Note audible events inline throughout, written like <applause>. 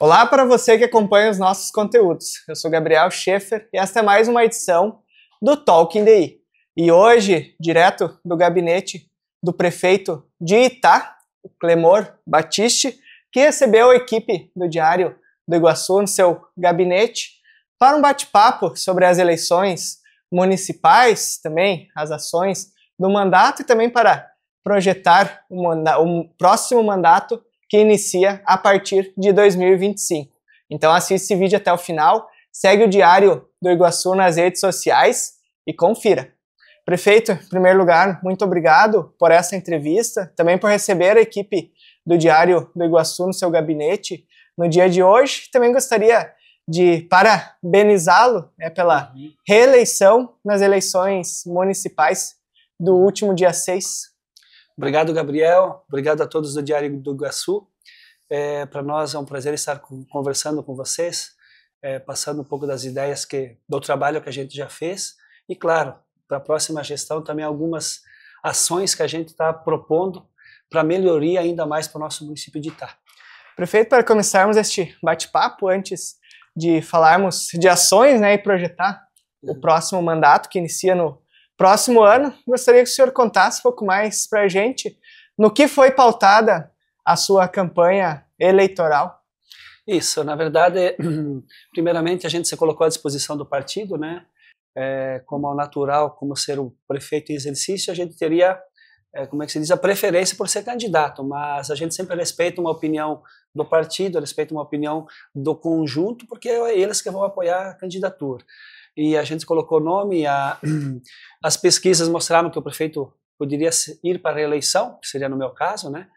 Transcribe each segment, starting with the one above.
Olá para você que acompanha os nossos conteúdos. Eu sou Gabriel Schaefer e esta é mais uma edição do Talking DI. E hoje, direto do gabinete do prefeito de Itá, o Clemor Batiste, que recebeu a equipe do Diário do Iguaçu no seu gabinete para um bate-papo sobre as eleições municipais, também as ações do mandato e também para projetar o, manda o próximo mandato que inicia a partir de 2025. Então assista esse vídeo até o final, segue o diário do Iguaçu nas redes sociais e confira. Prefeito, em primeiro lugar, muito obrigado por essa entrevista, também por receber a equipe do Diário do Iguaçu no seu gabinete no dia de hoje. Também gostaria de parabenizá-lo né, pela uhum. reeleição nas eleições municipais do último dia 6 Obrigado, Gabriel. Obrigado a todos do Diário do Iguaçu. É, Para nós é um prazer estar conversando com vocês, é, passando um pouco das ideias que do trabalho que a gente já fez e, claro, para a próxima gestão também algumas ações que a gente está propondo para melhoria ainda mais para o nosso município de Itá. Prefeito, para começarmos este bate-papo, antes de falarmos de ações né, e projetar uhum. o próximo mandato que inicia no próximo ano, gostaria que o senhor contasse um pouco mais para a gente no que foi pautada a sua campanha eleitoral. Isso, na verdade, <clears throat> primeiramente a gente se colocou à disposição do partido, né? É, como ao natural, como ser o prefeito em exercício, a gente teria, é, como é que se diz, a preferência por ser candidato, mas a gente sempre respeita uma opinião do partido, respeita uma opinião do conjunto, porque é eles que vão apoiar a candidatura e a gente colocou nome. A, <clears throat> as pesquisas mostraram que o prefeito poderia ir para a reeleição, que seria no meu caso, né?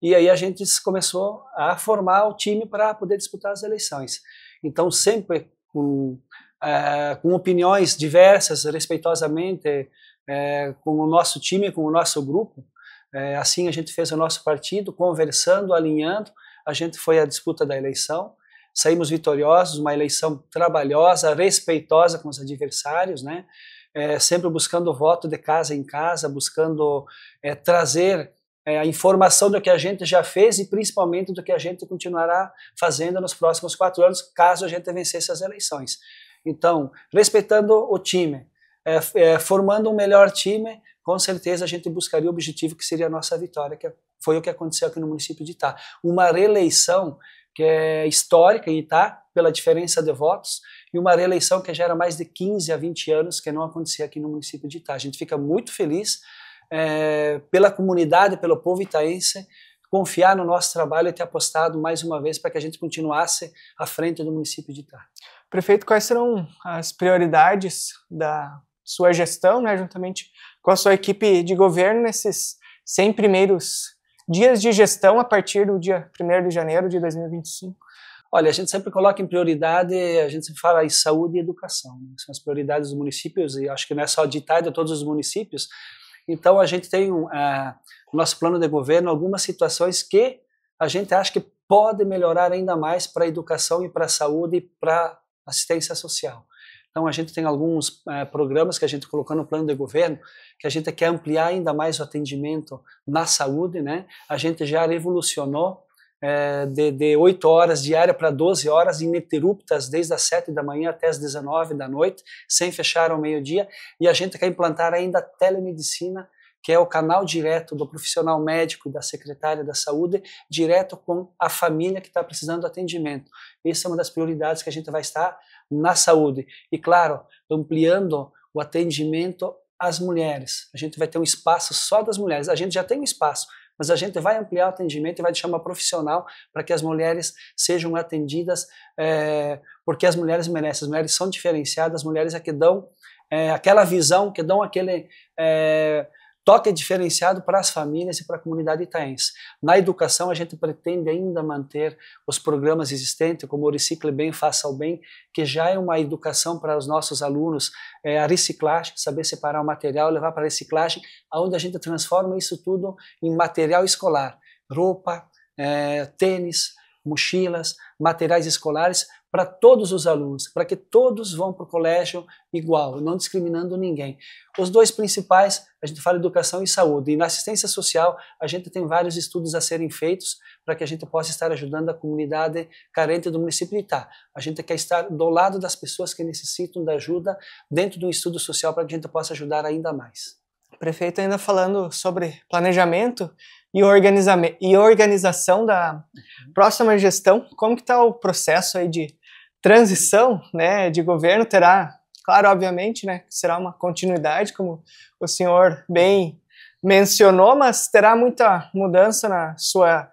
E aí a gente começou a formar o time para poder disputar as eleições. Então, sempre com, é, com opiniões diversas, respeitosamente, é, com o nosso time, com o nosso grupo. É, assim a gente fez o nosso partido, conversando, alinhando. A gente foi à disputa da eleição saímos vitoriosos, uma eleição trabalhosa, respeitosa com os adversários, né? É, sempre buscando voto de casa em casa, buscando é, trazer é, a informação do que a gente já fez e principalmente do que a gente continuará fazendo nos próximos quatro anos, caso a gente vencesse as eleições. Então, respeitando o time, é, é, formando um melhor time, com certeza a gente buscaria o objetivo que seria a nossa vitória, que é, foi o que aconteceu aqui no município de Itá. Uma reeleição que é histórica em Itá, pela diferença de votos, e uma reeleição que já era mais de 15 a 20 anos que não acontecia aqui no município de Itá. A gente fica muito feliz é, pela comunidade, pelo povo itaense, confiar no nosso trabalho e ter apostado mais uma vez para que a gente continuasse à frente do município de Itá. Prefeito, quais serão as prioridades da sua gestão, né, juntamente com a sua equipe de governo, nesses 100 primeiros dias de gestão a partir do dia 1 de janeiro de 2025? Olha, a gente sempre coloca em prioridade, a gente sempre fala em saúde e educação, né? são as prioridades dos municípios, e acho que não é só ditado a é todos os municípios. Então, a gente tem um, é, nosso plano de governo algumas situações que a gente acha que pode melhorar ainda mais para a educação e para a saúde e para assistência social. Então, a gente tem alguns é, programas que a gente colocou no plano de governo, que a gente quer ampliar ainda mais o atendimento na saúde, né? A gente já revolucionou é, de, de 8 horas diária para 12 horas ininterruptas, desde as 7 da manhã até as 19 da noite, sem fechar ao meio-dia. E a gente quer implantar ainda a telemedicina, que é o canal direto do profissional médico e da secretária da saúde, direto com a família que está precisando de atendimento. Essa é uma das prioridades que a gente vai estar na saúde. E, claro, ampliando o atendimento às mulheres. A gente vai ter um espaço só das mulheres. A gente já tem um espaço, mas a gente vai ampliar o atendimento e vai deixar uma profissional para que as mulheres sejam atendidas, é, porque as mulheres merecem. As mulheres são diferenciadas, as mulheres é que dão é, aquela visão, que dão aquele. É, toque é diferenciado para as famílias e para a comunidade itaense. Na educação, a gente pretende ainda manter os programas existentes, como o Recicle Bem, Faça o Bem, que já é uma educação para os nossos alunos, é, a reciclagem, saber separar o material, levar para a reciclagem, onde a gente transforma isso tudo em material escolar, roupa, é, tênis, mochilas, materiais escolares, para todos os alunos, para que todos vão para o colégio igual, não discriminando ninguém. Os dois principais, a gente fala educação e saúde, e na assistência social a gente tem vários estudos a serem feitos para que a gente possa estar ajudando a comunidade carente do município de Itá. A gente quer estar do lado das pessoas que necessitam da ajuda dentro do estudo social para que a gente possa ajudar ainda mais. Prefeito, ainda falando sobre planejamento, e, organiza e organização da uhum. próxima gestão. Como que está o processo aí de transição né, de governo terá, claro, obviamente, né, será uma continuidade, como o senhor bem mencionou, mas terá muita mudança na sua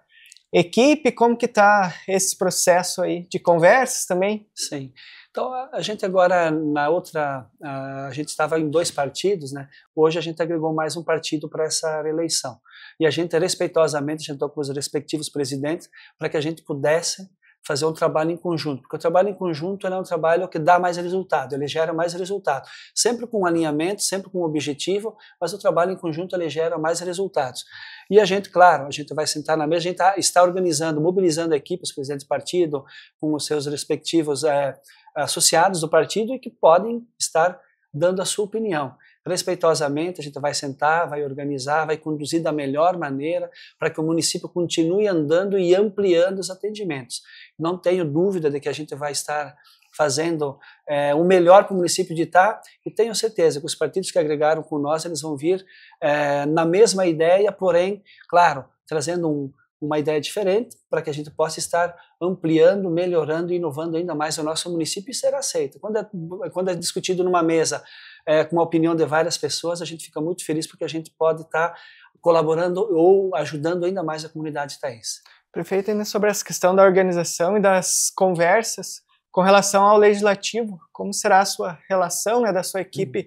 equipe, como que está esse processo aí de conversas também? Sim. Então a gente agora na outra a gente estava em dois partidos, né? Hoje a gente agregou mais um partido para essa eleição e a gente respeitosamente sentou com os respectivos presidentes para que a gente pudesse fazer um trabalho em conjunto, porque o trabalho em conjunto é um trabalho que dá mais resultado, ele gera mais resultado, sempre com alinhamento, sempre com objetivo, mas o trabalho em conjunto ele gera mais resultados. E a gente, claro, a gente vai sentar na mesa, a gente tá, está organizando, mobilizando equipes, presidente de partido, com os seus respectivos é, associados do partido e que podem estar dando a sua opinião respeitosamente, a gente vai sentar, vai organizar, vai conduzir da melhor maneira para que o município continue andando e ampliando os atendimentos. Não tenho dúvida de que a gente vai estar fazendo é, o melhor para o município de Itá e tenho certeza que os partidos que agregaram com nós eles vão vir é, na mesma ideia, porém, claro, trazendo um, uma ideia diferente para que a gente possa estar ampliando, melhorando e inovando ainda mais o nosso município e ser aceito. Quando é, quando é discutido numa mesa é, com a opinião de várias pessoas, a gente fica muito feliz porque a gente pode estar tá colaborando ou ajudando ainda mais a comunidade Thaís. Prefeito, ainda sobre essa questão da organização e das conversas com relação ao legislativo, como será a sua relação né, da sua equipe uhum.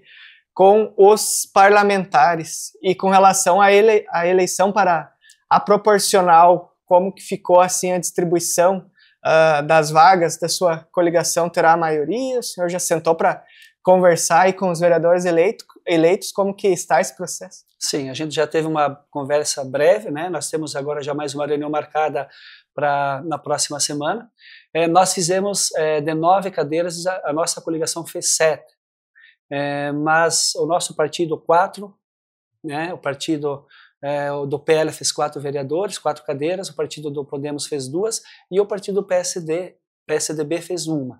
com os parlamentares e com relação à, ele eleição para a proporcional, como que ficou assim a distribuição uh, das vagas da sua coligação terá a maioria? O senhor já sentou para conversar e com os vereadores eleito, eleitos como que está esse processo? Sim, a gente já teve uma conversa breve, né? Nós temos agora já mais uma reunião marcada para na próxima semana. É, nós fizemos é, de nove cadeiras a, a nossa coligação fez sete, é, mas o nosso partido quatro, né? O partido é, o do PL fez quatro vereadores, quatro cadeiras, o partido do Podemos fez duas e o partido PSD PSDB fez uma.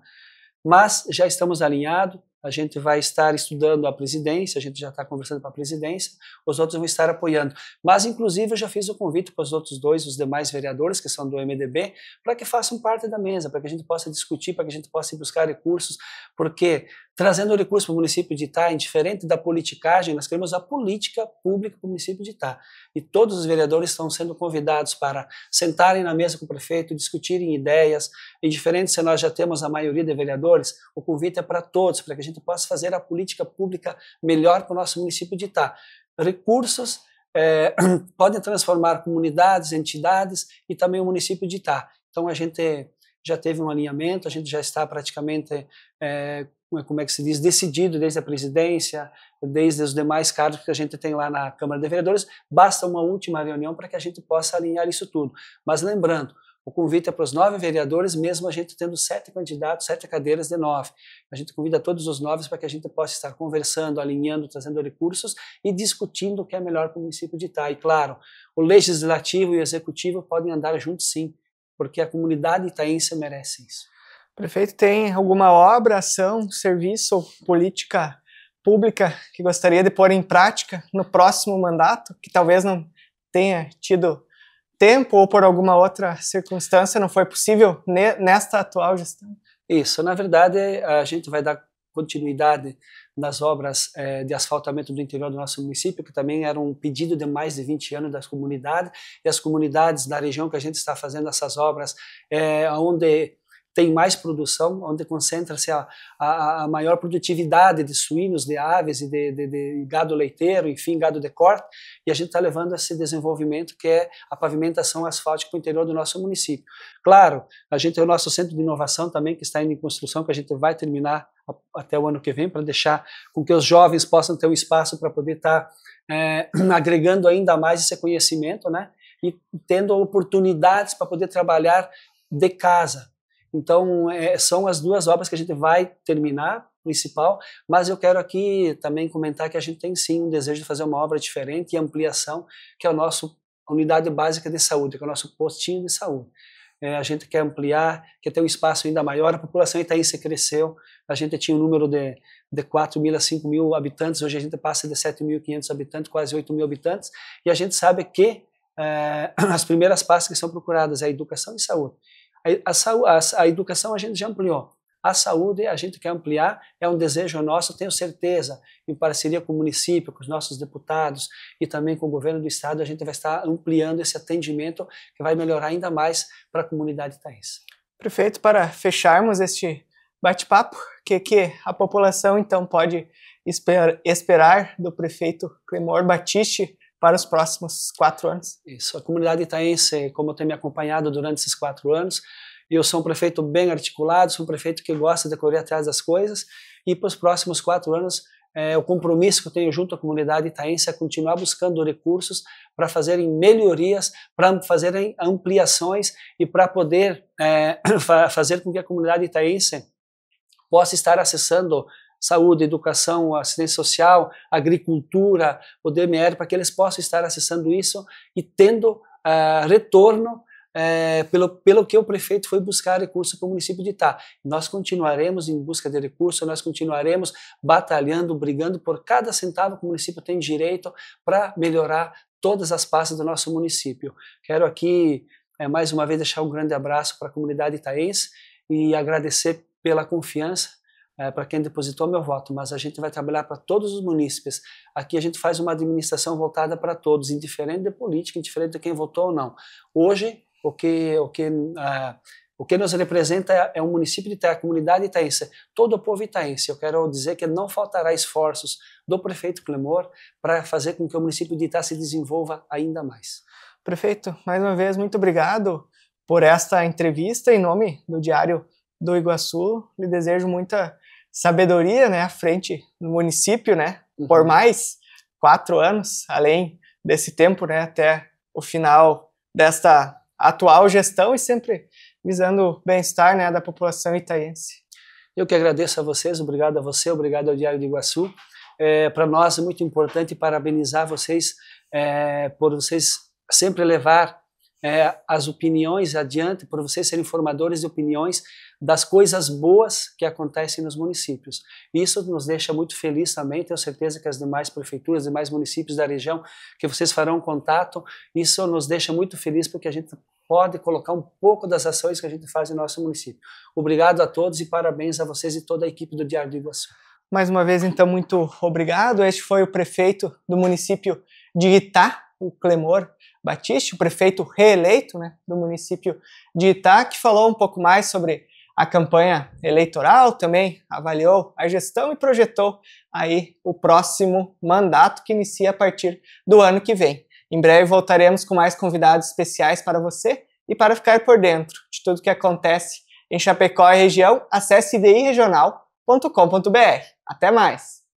Mas já estamos alinhados, a gente vai estar estudando a presidência, a gente já está conversando com a presidência, os outros vão estar apoiando. Mas, inclusive, eu já fiz o convite para os outros dois, os demais vereadores que são do MDB, para que façam parte da mesa, para que a gente possa discutir, para que a gente possa buscar recursos, porque trazendo recursos para o município de Itá, indiferente da politicagem, nós queremos a política pública para o município de Itá. E todos os vereadores estão sendo convidados para sentarem na mesa com o prefeito, discutirem ideias, indiferente se nós já temos a maioria de vereadores, o convite é para todos, para que a gente gente possa fazer a política pública melhor para o nosso município de Itá. Recursos é, <clears throat> podem transformar comunidades, entidades e também o município de Itá. Então a gente já teve um alinhamento, a gente já está praticamente, é, é, como é que se diz, decidido desde a presidência, desde os demais cargos que a gente tem lá na Câmara de Vereadores. Basta uma última reunião para que a gente possa alinhar isso tudo. Mas lembrando, o convite é para os nove vereadores, mesmo a gente tendo sete candidatos, sete cadeiras de nove. A gente convida todos os nove para que a gente possa estar conversando, alinhando, trazendo recursos e discutindo o que é melhor para o município de Itá. E claro, o legislativo e o executivo podem andar juntos sim, porque a comunidade itaense merece isso. Prefeito, tem alguma obra, ação, serviço ou política pública que gostaria de pôr em prática no próximo mandato, que talvez não tenha tido tempo ou por alguma outra circunstância não foi possível nesta atual gestão? Isso, na verdade, a gente vai dar continuidade nas obras é, de asfaltamento do interior do nosso município, que também era um pedido de mais de 20 anos das comunidades, e as comunidades da região que a gente está fazendo essas obras, é, onde tem mais produção, onde concentra-se a, a, a, maior produtividade de suínos, de aves e de, de, de, gado leiteiro, enfim, gado de corte, e a gente está levando esse desenvolvimento que é a pavimentação asfáltica para o interior do nosso município. Claro, a gente tem é o nosso centro de inovação também, que está indo em construção, que a gente vai terminar até o ano que vem, para deixar com que os jovens possam ter um espaço para poder estar tá, é, <clears throat> agregando ainda mais esse conhecimento, né? E tendo oportunidades para poder trabalhar de casa, então, é, são as duas obras que a gente vai terminar, principal, mas eu quero aqui também comentar que a gente tem sim um desejo de fazer uma obra diferente e ampliação, que é a nossa unidade básica de saúde, que é o nosso postinho de saúde. É, a gente quer ampliar, quer ter um espaço ainda maior, a população itaense cresceu, a gente tinha um número de, de 4 mil a 5 mil habitantes, hoje a gente passa de 7.500 habitantes, quase 8 mil habitantes, e a gente sabe que é, <clears throat> as primeiras partes que são procuradas é educação e saúde. A, a, a educação a gente já ampliou. A saúde a gente quer ampliar, é um desejo nosso, tenho certeza, em parceria com o município, com os nossos deputados e também com o governo do estado, a gente vai estar ampliando esse atendimento que vai melhorar ainda mais para a comunidade Thaís. Prefeito, para fecharmos este bate-papo, o que, que a população então pode esper esperar do prefeito Clemor Batiste para os próximos quatro anos. Isso, a comunidade itaense, como tem me acompanhado durante esses quatro anos, eu sou um prefeito bem articulado, sou um prefeito que gosta de correr atrás das coisas, e para os próximos quatro anos, é, o compromisso que eu tenho junto à comunidade itaense é continuar buscando recursos para fazerem melhorias, para fazerem ampliações e para poder é, <clears throat> fazer com que a comunidade itaense possa estar acessando saúde, educação, assistência social, agricultura, o DMR, para que eles possam estar acessando isso e tendo uh, retorno eh, pelo, pelo que o prefeito foi buscar recurso para o município de Itá. Nós continuaremos em busca de recurso, nós continuaremos batalhando, brigando por cada centavo que o município tem direito para melhorar todas as partes do nosso município. Quero aqui, eh, mais uma vez, deixar um grande abraço para a comunidade itaense e agradecer pela confiança é, para quem depositou meu voto, mas a gente vai trabalhar para todos os munícipes. Aqui a gente faz uma administração voltada para todos, indiferente da política, indiferente de quem votou ou não. Hoje, o que, o que, uh, o que nos representa é, é o município de Itaí, a comunidade itaense, todo o povo itaense. Eu quero dizer que não faltará esforços do prefeito Clemor para fazer com que o município de Itaí se desenvolva ainda mais. Prefeito, mais uma vez, muito obrigado por esta entrevista. Em nome do Diário do Iguaçu, lhe desejo muita sabedoria, né, à frente do município, né, uhum. por mais quatro anos, além desse tempo, né, até o final desta atual gestão e sempre visando o bem-estar, né, da população itaense. Eu que agradeço a vocês, obrigado a você, obrigado ao Diário de Iguaçu. É, para nós é muito importante parabenizar vocês é, por vocês sempre levar é, as opiniões adiante, para vocês serem formadores de opiniões das coisas boas que acontecem nos municípios. Isso nos deixa muito feliz também, tenho certeza que as demais prefeituras, demais municípios da região que vocês farão contato, isso nos deixa muito feliz porque a gente pode colocar um pouco das ações que a gente faz em nosso município. Obrigado a todos e parabéns a vocês e toda a equipe do Diário do Iguaçu. Mais uma vez, então, muito obrigado. Este foi o prefeito do município de Itá, o Clemor Batiste, o prefeito reeleito né, do município de Itá, que falou um pouco mais sobre a campanha eleitoral, também avaliou a gestão e projetou aí o próximo mandato que inicia a partir do ano que vem. Em breve voltaremos com mais convidados especiais para você e para ficar por dentro de tudo que acontece em Chapecó e região, acesse idiregional.com.br. Até mais!